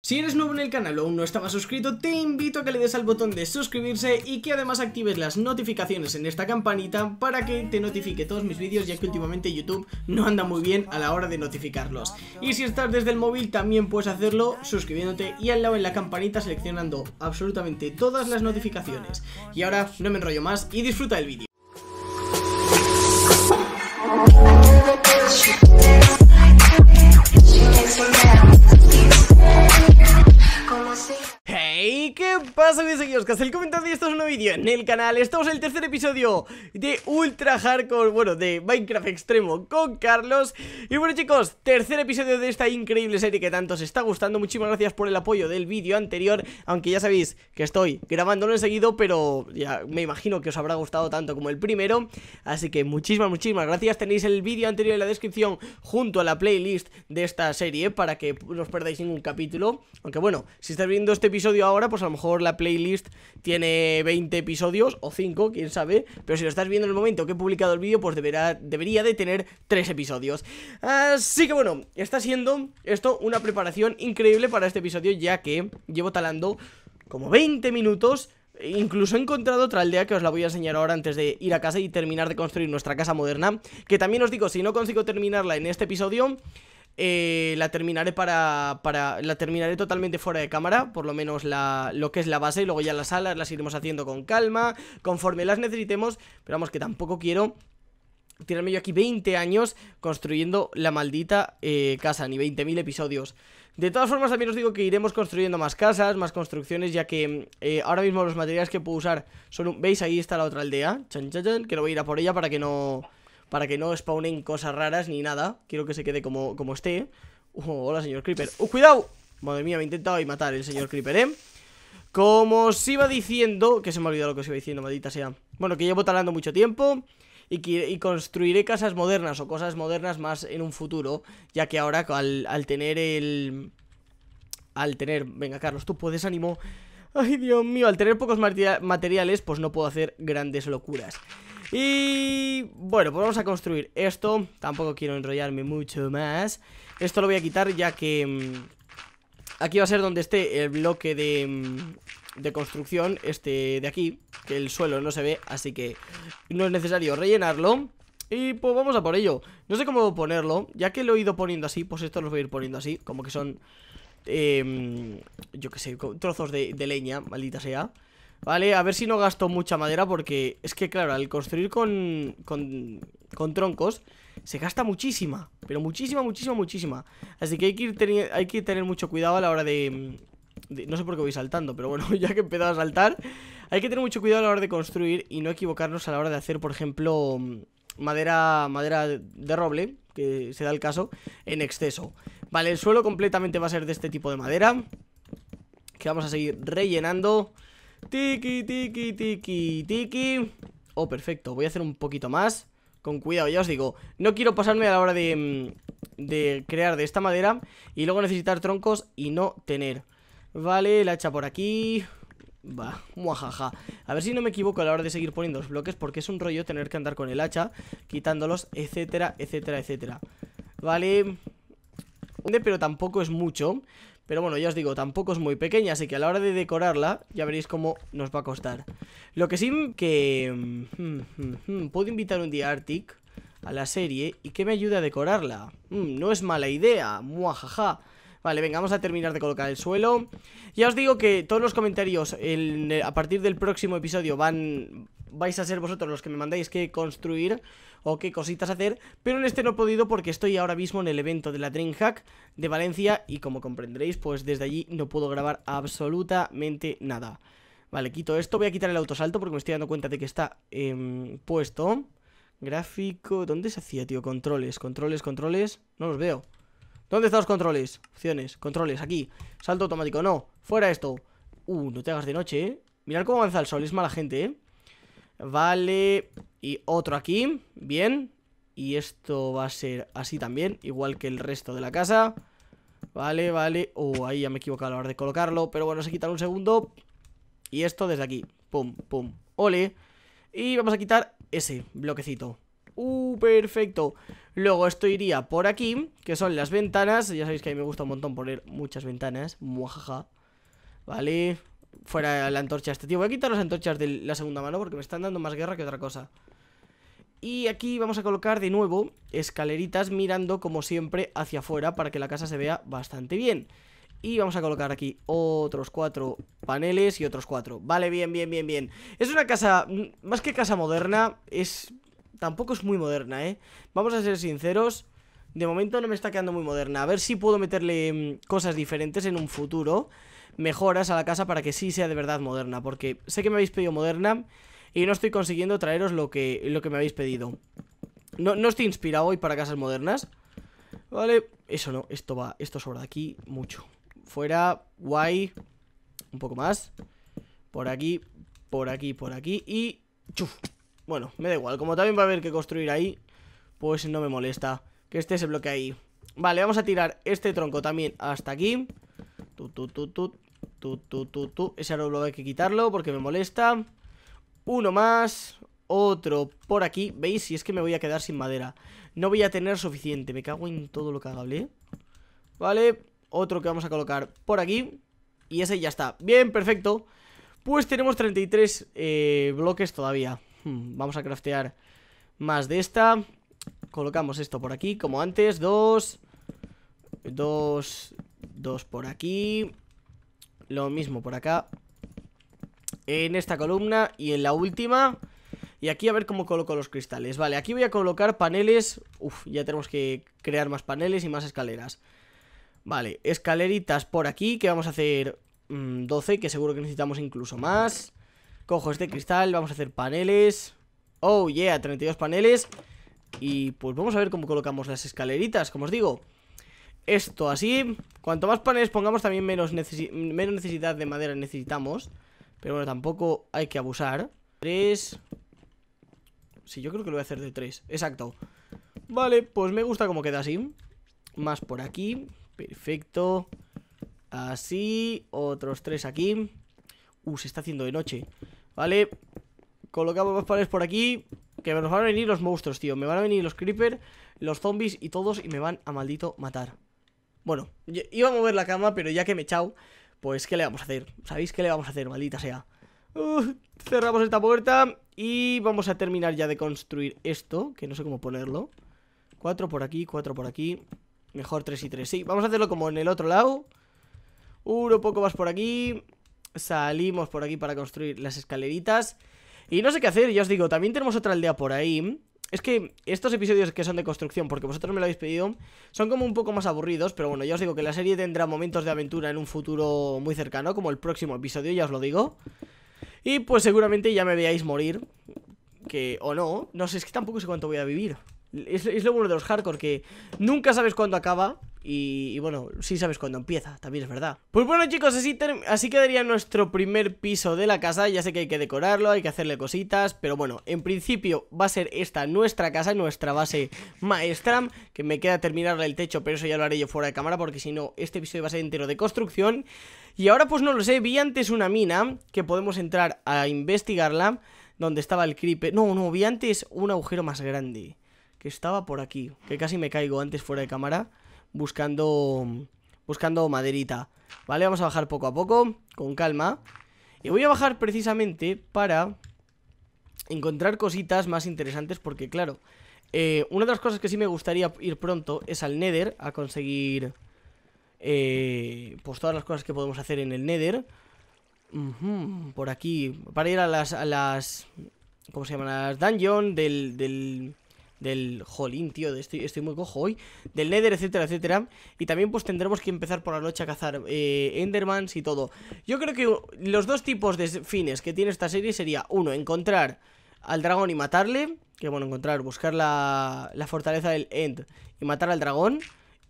Si eres nuevo en el canal o aún no estabas suscrito, te invito a que le des al botón de suscribirse y que además actives las notificaciones en esta campanita para que te notifique todos mis vídeos, ya que últimamente YouTube no anda muy bien a la hora de notificarlos. Y si estás desde el móvil también puedes hacerlo suscribiéndote y al lado en la campanita seleccionando absolutamente todas las notificaciones. Y ahora no me enrollo más y disfruta del vídeo. pasa mis seguidores? Que hasta el comentario y esto es un nuevo vídeo en el canal Estamos en el tercer episodio de Ultra Hardcore, bueno, de Minecraft Extremo con Carlos Y bueno chicos, tercer episodio de esta increíble serie que tanto os está gustando Muchísimas gracias por el apoyo del vídeo anterior Aunque ya sabéis que estoy grabándolo enseguido, pero ya me imagino que os habrá gustado tanto como el primero Así que muchísimas, muchísimas gracias Tenéis el vídeo anterior en la descripción junto a la playlist de esta serie Para que no os perdáis ningún capítulo Aunque bueno, si estáis viendo este episodio ahora, pues a lo mejor la la playlist tiene 20 episodios o 5, quién sabe. Pero si lo estás viendo en el momento que he publicado el vídeo, pues deberá, debería de tener 3 episodios. Así que bueno, está siendo esto una preparación increíble para este episodio, ya que llevo talando como 20 minutos e Incluso he encontrado otra aldea que os la voy a enseñar ahora antes de ir a casa y terminar de construir nuestra casa moderna. Que también os digo, si no consigo terminarla en este episodio, eh, la terminaré para, para, La terminaré totalmente fuera de cámara Por lo menos la, lo que es la base Y luego ya las alas las iremos haciendo con calma Conforme las necesitemos Pero vamos que tampoco quiero tirarme yo aquí 20 años construyendo la maldita eh, casa, ni 20.000 episodios. De todas formas, también os digo que iremos construyendo más casas, más construcciones, ya que eh, ahora mismo los materiales que puedo usar son ¿Veis? Ahí está la otra aldea, chan, que lo voy a ir a por ella para que no para que no spawnen cosas raras ni nada. Quiero que se quede como, como esté. Oh, hola, señor Creeper. ¡Uh, cuidado! Madre mía, me he intentado matar el señor Creeper, ¿eh? Como os iba diciendo, que se me ha olvidado lo que os iba diciendo, maldita sea. Bueno, que llevo talando mucho tiempo y, construiré casas modernas o cosas modernas más en un futuro, ya que ahora al, al tener el... Al tener... Venga, Carlos, tú puedes, ánimo... Ay, Dios mío, al tener pocos materiales, pues no puedo hacer grandes locuras. Y bueno, pues vamos a construir esto. Tampoco quiero enrollarme mucho más. Esto lo voy a quitar ya que... Mm, aquí va a ser donde esté el bloque de, mm, de construcción, este de aquí, que el suelo no se ve, así que no es necesario rellenarlo. Y pues vamos a por ello. No sé cómo ponerlo, ya que lo he ido poniendo así, pues esto lo voy a ir poniendo así, como que son Em, yo qué sé, trozos de, leña, maldita sea. Vale, a ver si no gasto mucha madera porque es que, claro, al construir con, con, troncos se gasta muchísima, pero muchísima, muchísima, muchísima. Así que hay que, ir hay que tener mucho cuidado a la hora de, No sé por qué voy saltando, pero bueno, ya que he empezado a saltar, hay que tener mucho cuidado a la hora de construir y no equivocarnos a la hora de hacer, por ejemplo, madera, madera de roble, que se da el caso, en exceso. Vale, el suelo completamente va a ser de este tipo de madera Que vamos a seguir rellenando Tiki, tiki, tiki, tiki Oh, perfecto, voy a hacer un poquito más Con cuidado, ya os digo No quiero pasarme a la hora de, mm, crear de esta madera Y luego necesitar troncos y no tener Vale, el hacha por aquí Va, muajaja A ver si no me equivoco a la hora de seguir poniendo los bloques Porque es un rollo tener que andar con el hacha Quitándolos, etcétera, etcétera, etcétera Vale, pero tampoco es mucho. Pero bueno, ya os digo, tampoco es muy pequeña, así que a la hora de decorarla ya veréis cómo nos va a costar. Lo que sí que... Mm, mm, mm, puedo invitar un día a Arctic a la serie y que me ayude a decorarla. no es mala idea, muajaja. Vale, venga, vamos a terminar de colocar el suelo Ya os digo que todos los comentarios a partir del próximo episodio van vais a ser vosotros los que me mandáis que construir o qué cositas hacer, pero en este no he podido porque estoy ahora mismo en el evento de la DreamHack de Valencia y como comprenderéis, pues desde allí no puedo grabar absolutamente nada. Vale, quito esto, voy a quitar el autosalto porque me estoy dando cuenta de que está em, puesto. Gráfico, ¿dónde se hacía, tío? Controles, controles, controles, no los veo. ¿Dónde están los controles? Opciones, controles, aquí. Salto automático, no, fuera esto. Uh, no te hagas de noche, ¿eh? Mirad cómo avanza el sol, es mala gente, ¿eh? Vale, y otro aquí, bien. Y esto va a ser así también, igual que el resto de la casa. Vale, vale. Oh, ahí ya me he equivocado a la hora de colocarlo, pero bueno, se quitar un segundo. Y esto desde aquí, pum, pum, ole. Y vamos a quitar ese bloquecito. Uh, perfecto Luego esto iría por aquí Que son las ventanas Ya sabéis que a mí me gusta un montón poner muchas ventanas Muajaja Vale fuera la antorcha este tío. Voy a quitar las antorchas de la segunda mano porque me están dando más guerra que otra cosa. Y aquí vamos a colocar de nuevo escaleritas mirando como siempre hacia afuera para que la casa se vea bastante bien. Y vamos a colocar aquí otros cuatro paneles y otros cuatro. Vale, bien, bien, bien, bien. Es una casa, mm, más que casa moderna, es... Tampoco es muy moderna, ¿eh? Vamos a ser sinceros, de momento no me está quedando muy moderna. A ver si puedo meterle mm, cosas diferentes en un futuro. Mejoras a la casa para que sí sea de verdad moderna. Porque sé que me habéis pedido moderna y no estoy consiguiendo traeros lo que, lo que me habéis pedido. No, no estoy inspirado hoy para casas modernas. Vale, eso no, esto va, esto sobra aquí mucho. Fuera, guay, un poco más. Por aquí, por aquí, por aquí y... ¡Chuf! Bueno, me da igual, como también va a haber que construir ahí, pues no me molesta que este se bloque ahí Vale, vamos a tirar este tronco también hasta aquí Tu, tu, tu, tu Tu, tu, tu, tu Ese árbol hay que quitarlo porque me molesta Uno más Otro por aquí ¿Veis? Si es que me voy a quedar sin madera No voy a tener suficiente Me cago en todo lo cagable Vale Otro que vamos a colocar por aquí Y ese ya está Bien, perfecto Pues tenemos 33 eh, bloques todavía hmm, Vamos a craftear más de esta Colocamos esto por aquí, como antes, dos... Dos... Dos por aquí... Lo mismo por acá... En esta columna y en la última... Y aquí a ver cómo coloco los cristales Vale, aquí voy a colocar paneles Uf, ya tenemos que crear más paneles y más escaleras Vale, escaleritas por aquí Que vamos a hacer 12 mm, Que seguro que necesitamos incluso más Cojo este cristal, vamos a hacer paneles Oh yeah, 32 paneles y pues vamos a ver cómo colocamos las escaleritas, como os digo Esto así, cuanto más paneles pongamos también menos, necesidad de madera necesitamos Pero bueno, tampoco hay que abusar Tres... Sí, yo creo que lo voy a hacer de tres, exacto Vale, pues me gusta cómo queda así Más por aquí, perfecto Así, otros tres aquí Uh, se está haciendo de noche Vale, colocamos más paneles por aquí que nos van a venir los monstruos, tío. Me van a venir los creeper, los zombies y todos y me van a maldito matar. Bueno, iba a mover la cama, pero ya que me echado pues ¿qué le vamos a hacer? ¿Sabéis qué le vamos a hacer, maldita sea? cerramos esta puerta y vamos a terminar ya de construir esto, que no sé cómo ponerlo. Cuatro por aquí, cuatro por aquí. Mejor tres y tres. Sí, vamos a hacerlo como en el otro lado. Uno poco más por aquí. Salimos por aquí para construir las escaleritas. Y no sé qué hacer, ya os digo, también tenemos otra aldea por ahí. Es que estos episodios que son de construcción, porque vosotros me lo habéis pedido, son como un poco más aburridos, pero bueno, ya os digo que la serie tendrá momentos de aventura en un futuro muy cercano, como el próximo episodio, ya os lo digo. Y pues seguramente ya me veáis morir, que o no, no sé, es que tampoco sé cuánto voy a vivir. Es, lo bueno de los hardcore, que nunca sabes cuándo acaba, y, bueno, si sabes cuándo empieza, también es verdad. Pues bueno chicos, así, así quedaría nuestro primer piso de la casa. Ya sé que hay que decorarlo, hay que hacerle cositas, pero bueno, en principio va a ser esta nuestra casa, nuestra base maestra, que me queda terminarle el techo, pero eso ya lo haré yo fuera de cámara, porque si no, este episodio va a ser entero de construcción. Y ahora pues no lo sé, vi antes una mina que podemos entrar a investigarla, donde estaba el creeper. No, no, vi antes un agujero más grande, que estaba por aquí, que casi me caigo antes fuera de cámara buscando, buscando maderita Vale, vamos a bajar poco a poco, con calma Y voy a bajar precisamente para encontrar cositas más interesantes Porque claro, eh, una de las cosas que sí me gustaría ir pronto es al Nether A conseguir eh, pues todas las cosas que podemos hacer en el Nether Por aquí, para ir a las, a las ¿cómo se llaman? Las dungeons del, del, del jolín, tío, de estoy, muy cojo hoy, del Nether, etcétera, etcétera. Y también pues tendremos que empezar por la noche a cazar eh, Endermans y todo. Yo creo que los dos tipos de fines que tiene esta serie sería, uno, encontrar al dragón y matarle, que bueno, encontrar, buscar la, la fortaleza del End y matar al dragón.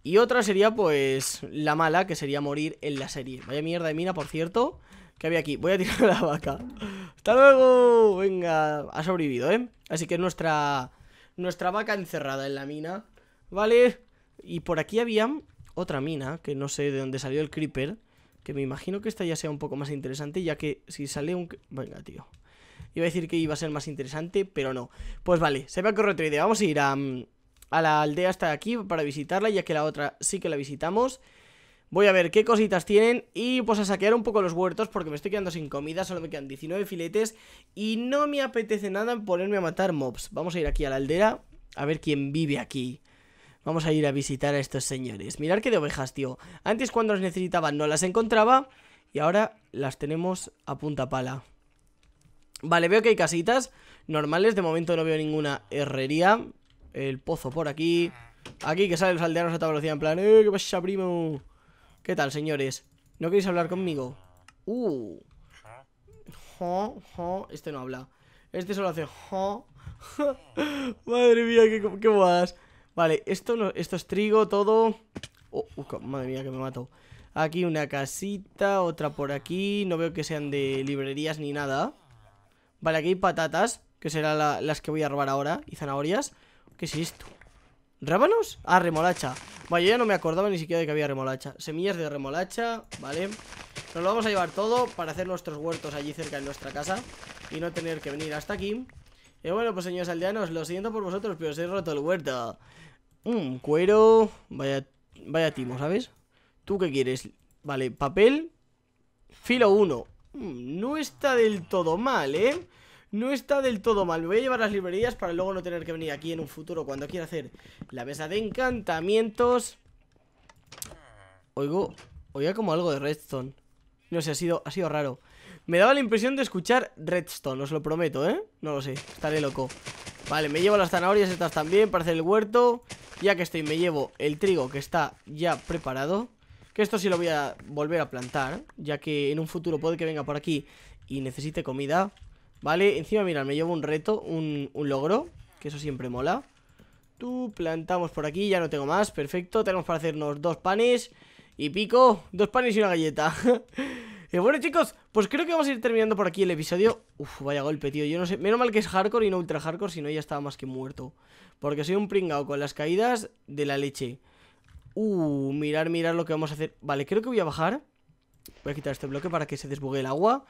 Y otra sería pues la mala, que sería morir en la serie. Vaya mierda de mina, por cierto, que había aquí. Voy a tirar a la vaca. ¡Hasta luego! Venga, ha sobrevivido, ¿eh? Así que nuestra nuestra vaca encerrada en la mina, ¿vale? Y por aquí había otra mina, que no sé de dónde salió el creeper, que me imagino que esta ya sea un poco más interesante, ya que si sale un... Venga, tío. Iba a decir que iba a ser más interesante, pero no. Pues vale, se va a correr otra idea. Vamos a ir a, mm, a la aldea hasta aquí para visitarla, ya que la otra sí que la visitamos. Voy a ver qué cositas tienen y pues a saquear un poco los huertos porque me estoy quedando sin comida, solo me quedan 19 filetes y no me apetece nada ponerme a matar mobs. Vamos a ir aquí a la aldea a ver quién vive aquí. Vamos a ir a visitar a estos señores. Mirar qué de ovejas, tío. Antes cuando las necesitaba no las encontraba y ahora las tenemos a punta pala. Vale, veo que hay casitas normales. De momento no veo ninguna herrería. El pozo por aquí. Aquí que salen los aldeanos a toda velocidad en plan, ¡eh, qué pasa, primo! ¿Qué tal, señores? ¿No queréis hablar conmigo? Uh. Jo, jo. Este no habla. Este solo hace jo. madre mía, qué, qué Vale, esto, no, esto es trigo, todo. Oh, uh, madre mía, que me mato. Aquí una casita, otra por aquí. No veo que sean de librerías ni nada. Vale, aquí hay patatas, que serán las que voy a robar ahora. Y zanahorias. ¿Qué es esto? ¿Rábanos? Ah, remolacha Vaya, yo no me acordaba ni siquiera de que había remolacha Semillas de remolacha, vale Nos lo vamos a llevar todo para hacer nuestros huertos allí cerca de nuestra casa Y no tener que venir hasta aquí Y bueno, pues señores aldeanos, lo siento por vosotros, pero os he roto el huerto Mmm, cuero Vaya, vaya timo, ¿sabes? ¿Tú qué quieres? Vale, papel Filo 1 mm, No está del todo mal, ¿eh? no está del todo mal. Me voy a llevar las librerías para luego no tener que venir aquí en un futuro cuando quiera hacer la mesa de encantamientos. Oigo, oiga como algo de redstone. No sé, ha sido, ha sido raro. Me daba la impresión de escuchar redstone, os lo prometo, ¿eh? No lo sé, estaré loco. Vale, me llevo las zanahorias estas también para hacer el huerto. Ya que estoy, me llevo el trigo que está ya preparado. Que esto sí lo voy a volver a plantar, ya que en un futuro puede que venga por aquí y necesite comida. Vale, encima mirad, me llevo un reto, un, un logro Que eso siempre mola Tú, plantamos por aquí, ya no tengo más Perfecto, tenemos para hacernos dos panes Y pico, dos panes y una galleta Y eh, bueno chicos, pues creo que vamos a ir terminando por aquí el episodio Uf, vaya golpe, tío, yo no sé Menos mal que es hardcore y no ultra hardcore, si no ya estaba más que muerto Porque soy un pringao con las caídas de la leche Uh, mirar, mirar lo que vamos a hacer Vale, creo que voy a bajar Voy a quitar este bloque para que se desbogue el agua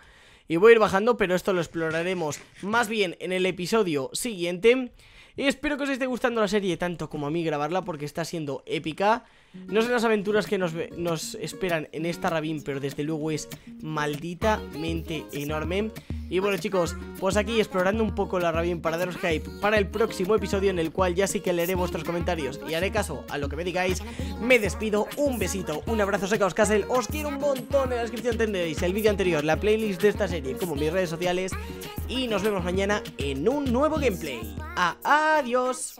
y voy a ir bajando, pero esto lo exploraremos más bien en el episodio siguiente. Y espero que os esté gustando la serie tanto como a mí grabarla porque está siendo épica. No sé las aventuras que nos, esperan en esta Rabín, pero desde luego es malditamente enorme. Y bueno chicos, pues aquí explorando un poco la rabia para daros Hype para el próximo episodio en el cual ya sí que leeré vuestros comentarios y haré caso a lo que me digáis. Me despido, un besito, un abrazo seca os Castle, os quiero un montón, en la descripción tendréis el vídeo anterior, la playlist de esta serie, como mis redes sociales y nos vemos mañana en un nuevo gameplay. Adiós.